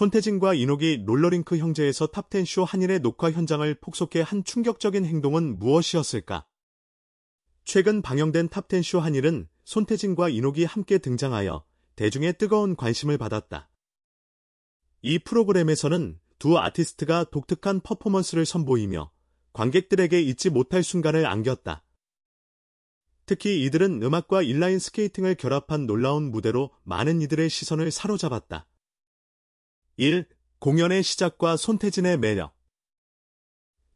손태진과 이옥이 롤러링크 형제에서 탑텐쇼 한일의 녹화 현장을 폭소케 한 충격적인 행동은 무엇이었을까? 최근 방영된 탑텐쇼 한일은 손태진과 이옥이 함께 등장하여 대중의 뜨거운 관심을 받았다. 이 프로그램에서는 두 아티스트가 독특한 퍼포먼스를 선보이며 관객들에게 잊지 못할 순간을 안겼다. 특히 이들은 음악과 인라인 스케이팅을 결합한 놀라운 무대로 많은 이들의 시선을 사로잡았다. 1. 공연의 시작과 손태진의 매력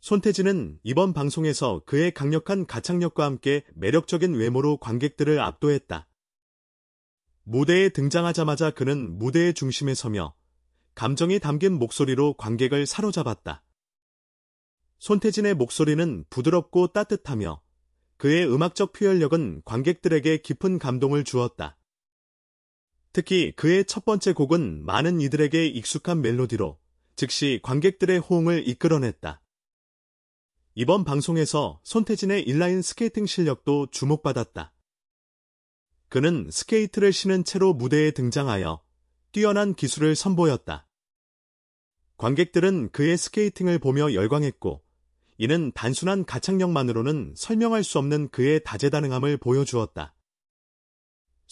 손태진은 이번 방송에서 그의 강력한 가창력과 함께 매력적인 외모로 관객들을 압도했다. 무대에 등장하자마자 그는 무대의 중심에 서며 감정이 담긴 목소리로 관객을 사로잡았다. 손태진의 목소리는 부드럽고 따뜻하며 그의 음악적 표현력은 관객들에게 깊은 감동을 주었다. 특히 그의 첫 번째 곡은 많은 이들에게 익숙한 멜로디로 즉시 관객들의 호응을 이끌어냈다. 이번 방송에서 손태진의 인라인 스케이팅 실력도 주목받았다. 그는 스케이트를 신은 채로 무대에 등장하여 뛰어난 기술을 선보였다. 관객들은 그의 스케이팅을 보며 열광했고, 이는 단순한 가창력만으로는 설명할 수 없는 그의 다재다능함을 보여주었다.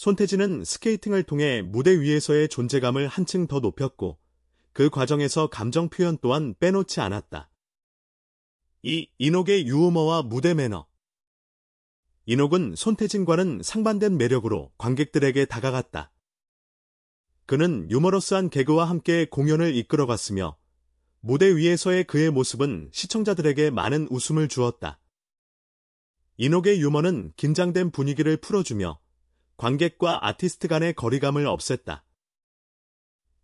손태진은 스케이팅을 통해 무대 위에서의 존재감을 한층 더 높였고 그 과정에서 감정 표현 또한 빼놓지 않았다. 이 인옥의 유머와 무대 매너 인옥은 손태진과는 상반된 매력으로 관객들에게 다가갔다. 그는 유머러스한 개그와 함께 공연을 이끌어갔으며 무대 위에서의 그의 모습은 시청자들에게 많은 웃음을 주었다. 인옥의 유머는 긴장된 분위기를 풀어주며 관객과 아티스트 간의 거리감을 없앴다.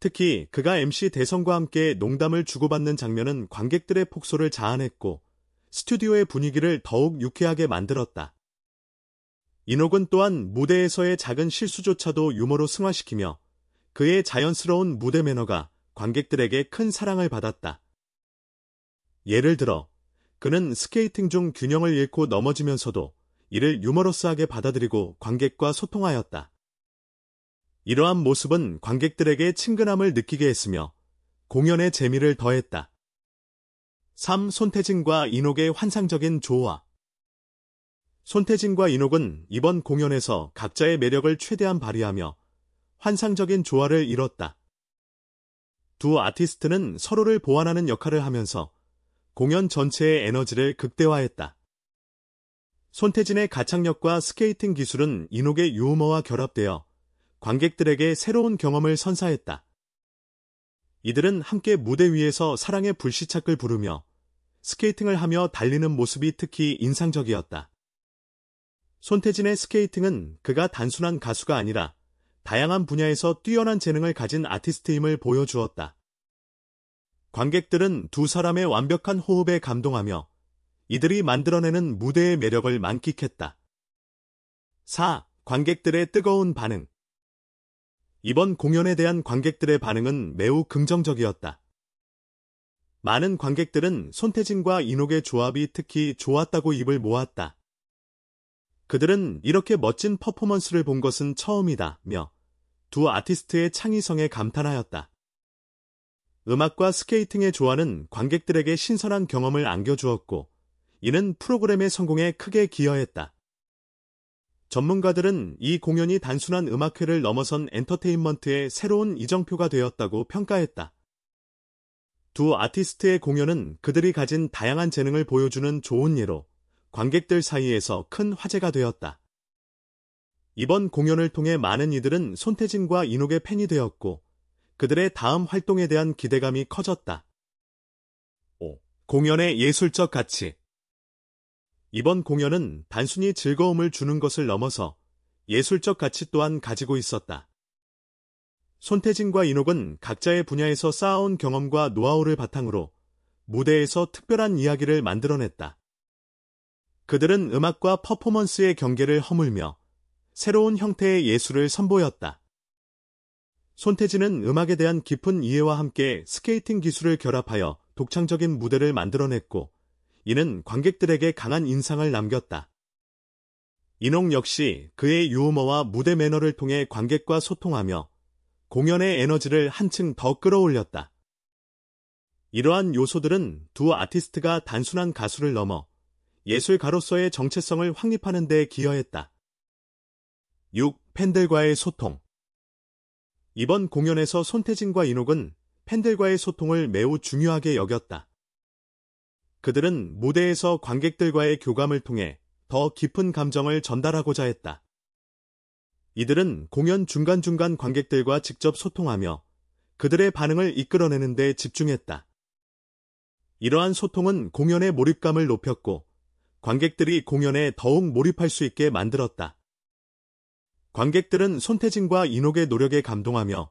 특히 그가 MC 대성과 함께 농담을 주고받는 장면은 관객들의 폭소를 자아냈고 스튜디오의 분위기를 더욱 유쾌하게 만들었다. 인옥은 또한 무대에서의 작은 실수조차도 유머로 승화시키며 그의 자연스러운 무대 매너가 관객들에게 큰 사랑을 받았다. 예를 들어, 그는 스케이팅 중 균형을 잃고 넘어지면서도 이를 유머러스하게 받아들이고 관객과 소통하였다. 이러한 모습은 관객들에게 친근함을 느끼게 했으며 공연의 재미를 더했다. 3. 손태진과 인옥의 환상적인 조화 손태진과 인옥은 이번 공연에서 각자의 매력을 최대한 발휘하며 환상적인 조화를 이뤘다. 두 아티스트는 서로를 보완하는 역할을 하면서 공연 전체의 에너지를 극대화했다. 손태진의 가창력과 스케이팅 기술은 인옥의 유머와 결합되어 관객들에게 새로운 경험을 선사했다. 이들은 함께 무대 위에서 사랑의 불시착을 부르며 스케이팅을 하며 달리는 모습이 특히 인상적이었다. 손태진의 스케이팅은 그가 단순한 가수가 아니라 다양한 분야에서 뛰어난 재능을 가진 아티스트임을 보여주었다. 관객들은 두 사람의 완벽한 호흡에 감동하며 이들이 만들어내는 무대의 매력을 만끽했다. 4. 관객들의 뜨거운 반응 이번 공연에 대한 관객들의 반응은 매우 긍정적이었다. 많은 관객들은 손태진과 인옥의 조합이 특히 좋았다고 입을 모았다. 그들은 이렇게 멋진 퍼포먼스를 본 것은 처음이다, 며두 아티스트의 창의성에 감탄하였다. 음악과 스케이팅의 조화는 관객들에게 신선한 경험을 안겨주었고, 이는 프로그램의 성공에 크게 기여했다. 전문가들은 이 공연이 단순한 음악회를 넘어선 엔터테인먼트의 새로운 이정표가 되었다고 평가했다. 두 아티스트의 공연은 그들이 가진 다양한 재능을 보여주는 좋은 예로 관객들 사이에서 큰 화제가 되었다. 이번 공연을 통해 많은 이들은 손태진과 인옥의 팬이 되었고 그들의 다음 활동에 대한 기대감이 커졌다. 5. 공연의 예술적 가치 이번 공연은 단순히 즐거움을 주는 것을 넘어서 예술적 가치 또한 가지고 있었다. 손태진과 인옥은 각자의 분야에서 쌓아온 경험과 노하우를 바탕으로 무대에서 특별한 이야기를 만들어냈다. 그들은 음악과 퍼포먼스의 경계를 허물며 새로운 형태의 예술을 선보였다. 손태진은 음악에 대한 깊은 이해와 함께 스케이팅 기술을 결합하여 독창적인 무대를 만들어냈고 이는 관객들에게 강한 인상을 남겼다. 인홍 역시 그의 유머와 무대 매너를 통해 관객과 소통하며 공연의 에너지를 한층 더 끌어올렸다. 이러한 요소들은 두 아티스트가 단순한 가수를 넘어 예술가로서의 정체성을 확립하는 데 기여했다. 6. 팬들과의 소통 이번 공연에서 손태진과 인옥은 팬들과의 소통을 매우 중요하게 여겼다. 그들은 무대에서 관객들과의 교감을 통해 더 깊은 감정을 전달하고자 했다. 이들은 공연 중간중간 관객들과 직접 소통하며 그들의 반응을 이끌어내는 데 집중했다. 이러한 소통은 공연의 몰입감을 높였고 관객들이 공연에 더욱 몰입할 수 있게 만들었다. 관객들은 손태진과 인옥의 노력에 감동하며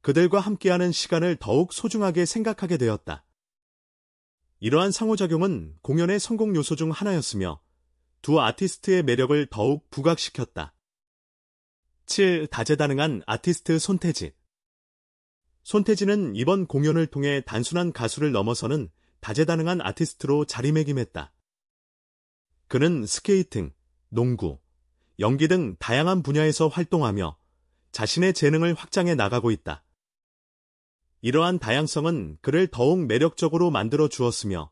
그들과 함께하는 시간을 더욱 소중하게 생각하게 되었다. 이러한 상호작용은 공연의 성공 요소 중 하나였으며 두 아티스트의 매력을 더욱 부각시켰다. 7. 다재다능한 아티스트 손태지 손태지는 이번 공연을 통해 단순한 가수를 넘어서는 다재다능한 아티스트로 자리매김했다. 그는 스케이팅, 농구, 연기 등 다양한 분야에서 활동하며 자신의 재능을 확장해 나가고 있다. 이러한 다양성은 그를 더욱 매력적으로 만들어 주었으며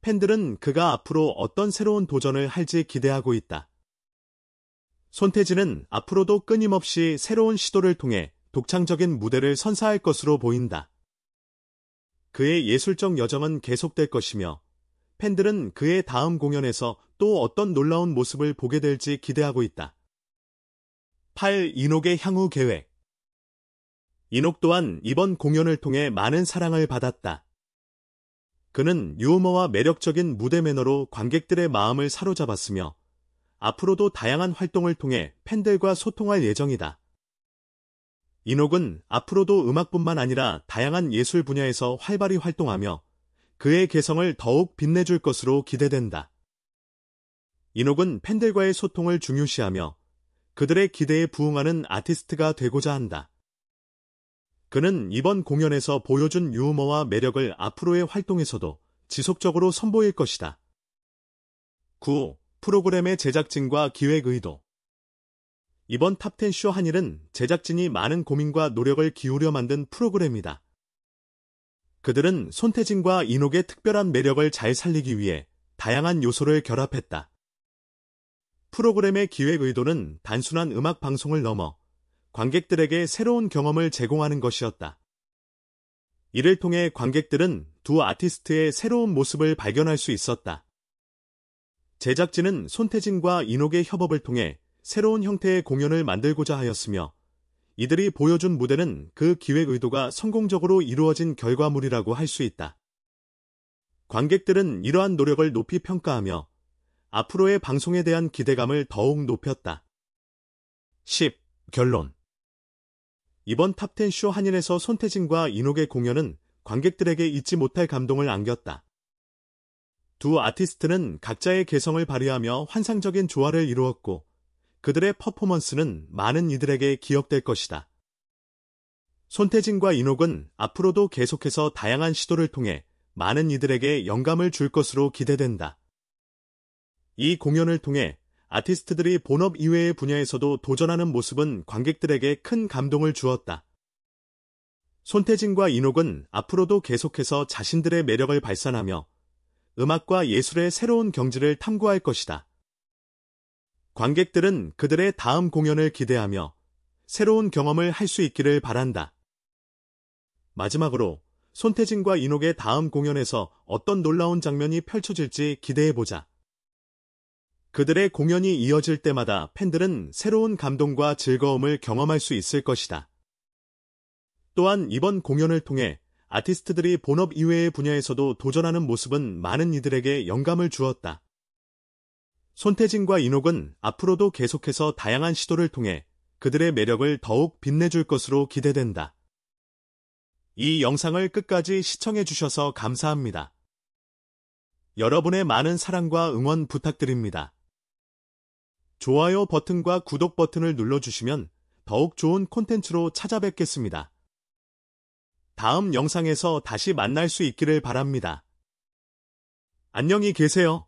팬들은 그가 앞으로 어떤 새로운 도전을 할지 기대하고 있다. 손태진은 앞으로도 끊임없이 새로운 시도를 통해 독창적인 무대를 선사할 것으로 보인다. 그의 예술적 여정은 계속될 것이며 팬들은 그의 다음 공연에서 또 어떤 놀라운 모습을 보게 될지 기대하고 있다. 8. 인옥의 향후 계획 인옥 또한 이번 공연을 통해 많은 사랑을 받았다. 그는 유머와 매력적인 무대 매너로 관객들의 마음을 사로잡았으며 앞으로도 다양한 활동을 통해 팬들과 소통할 예정이다. 인옥은 앞으로도 음악뿐만 아니라 다양한 예술 분야에서 활발히 활동하며 그의 개성을 더욱 빛내줄 것으로 기대된다. 인옥은 팬들과의 소통을 중요시하며 그들의 기대에 부응하는 아티스트가 되고자 한다. 그는 이번 공연에서 보여준 유머와 매력을 앞으로의 활동에서도 지속적으로 선보일 것이다. 9. 프로그램의 제작진과 기획 의도 이번 탑텐 쇼 한일은 제작진이 많은 고민과 노력을 기울여 만든 프로그램이다. 그들은 손태진과 인옥의 특별한 매력을 잘 살리기 위해 다양한 요소를 결합했다. 프로그램의 기획 의도는 단순한 음악 방송을 넘어 관객들에게 새로운 경험을 제공하는 것이었다. 이를 통해 관객들은 두 아티스트의 새로운 모습을 발견할 수 있었다. 제작진은 손태진과 인옥의 협업을 통해 새로운 형태의 공연을 만들고자 하였으며 이들이 보여준 무대는 그 기획 의도가 성공적으로 이루어진 결과물이라고 할 수 있다. 관객들은 이러한 노력을 높이 평가하며 앞으로의 방송에 대한 기대감을 더욱 높였다. 10. 결론 이번 탑텐 쇼 한인에서 손태진과 인옥의 공연은 관객들에게 잊지 못할 감동을 안겼다. 두 아티스트는 각자의 개성을 발휘하며 환상적인 조화를 이루었고 그들의 퍼포먼스는 많은 이들에게 기억될 것이다. 손태진과 인옥은 앞으로도 계속해서 다양한 시도를 통해 많은 이들에게 영감을 줄 것으로 기대된다. 이 공연을 통해 아티스트들이 본업 이외의 분야에서도 도전하는 모습은 관객들에게 큰 감동을 주었다. 손태진과 인옥은 앞으로도 계속해서 자신들의 매력을 발산하며 음악과 예술의 새로운 경지를 탐구할 것이다. 관객들은 그들의 다음 공연을 기대하며 새로운 경험을 할 수 있기를 바란다. 마지막으로 손태진과 인옥의 다음 공연에서 어떤 놀라운 장면이 펼쳐질지 기대해보자. 그들의 공연이 이어질 때마다 팬들은 새로운 감동과 즐거움을 경험할 수 있을 것이다. 또한 이번 공연을 통해 아티스트들이 본업 이외의 분야에서도 도전하는 모습은 많은 이들에게 영감을 주었다. 손태진과 인옥은 앞으로도 계속해서 다양한 시도를 통해 그들의 매력을 더욱 빛내줄 것으로 기대된다. 이 영상을 끝까지 시청해주셔서 감사합니다. 여러분의 많은 사랑과 응원 부탁드립니다. 좋아요 버튼과 구독 버튼을 눌러주시면 더욱 좋은 콘텐츠로 찾아뵙겠습니다. 다음 영상에서 다시 만날 수 있기를 바랍니다. 안녕히 계세요.